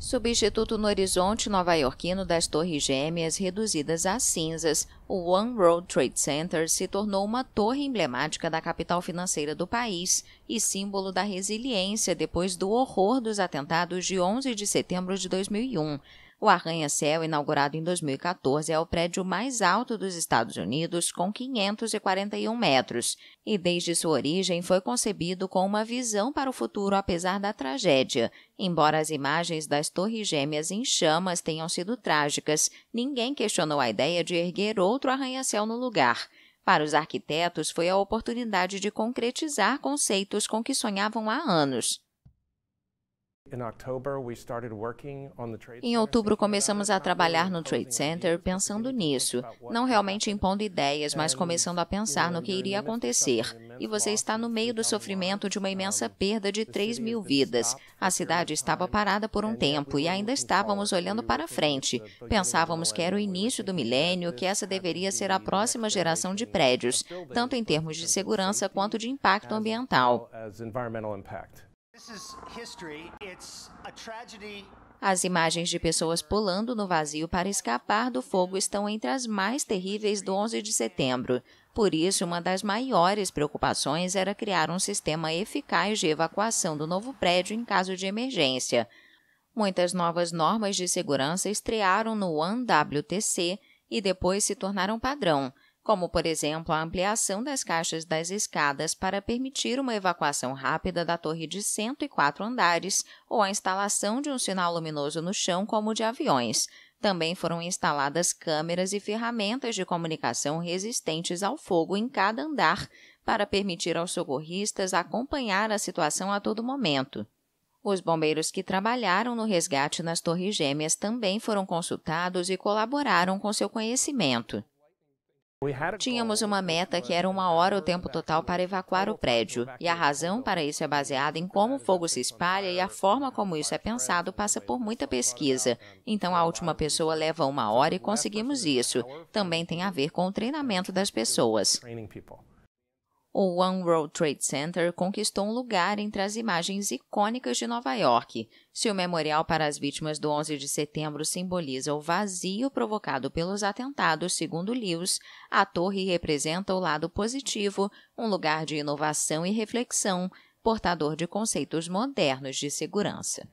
Substituto no horizonte nova-iorquino das torres gêmeas reduzidas a cinzas, o One World Trade Center se tornou uma torre emblemática da capital financeira do país e símbolo da resiliência depois do horror dos atentados de 11 de setembro de 2001. O arranha-céu, inaugurado em 2014, é o prédio mais alto dos Estados Unidos, com 541 metros, e desde sua origem foi concebido com uma visão para o futuro apesar da tragédia. Embora as imagens das Torres Gêmeas em chamas tenham sido trágicas, ninguém questionou a ideia de erguer outro arranha-céu no lugar. Para os arquitetos, foi a oportunidade de concretizar conceitos com que sonhavam há anos. Em outubro, começamos a trabalhar no Trade Center pensando nisso, não realmente impondo ideias, mas começando a pensar no que iria acontecer. E você está no meio do sofrimento de uma imensa perda de 3 mil vidas. A cidade estava parada por um tempo e ainda estávamos olhando para frente. Pensávamos que era o início do milênio, que essa deveria ser a próxima geração de prédios, tanto em termos de segurança quanto de impacto ambiental. As imagens de pessoas pulando no vazio para escapar do fogo estão entre as mais terríveis do 11 de setembro. Por isso, uma das maiores preocupações era criar um sistema eficaz de evacuação do novo prédio em caso de emergência. Muitas novas normas de segurança estrearam no WTC e depois se tornaram padrão como, por exemplo, a ampliação das caixas das escadas para permitir uma evacuação rápida da torre de 104 andares ou a instalação de um sinal luminoso no chão, como o de aviões. Também foram instaladas câmeras e ferramentas de comunicação resistentes ao fogo em cada andar, para permitir aos socorristas acompanhar a situação a todo momento. Os bombeiros que trabalharam no resgate nas Torres Gêmeas também foram consultados e colaboraram com seu conhecimento. Tínhamos uma meta que era uma hora o tempo total para evacuar o prédio, e a razão para isso é baseada em como o fogo se espalha e a forma como isso é pensado passa por muita pesquisa. Então a última pessoa leva uma hora e conseguimos isso. Também tem a ver com o treinamento das pessoas o One World Trade Center conquistou um lugar entre as imagens icônicas de Nova York. Se o memorial para as vítimas do 11 de setembro simboliza o vazio provocado pelos atentados, segundo Lewis, a torre representa o lado positivo, um lugar de inovação e reflexão, portador de conceitos modernos de segurança.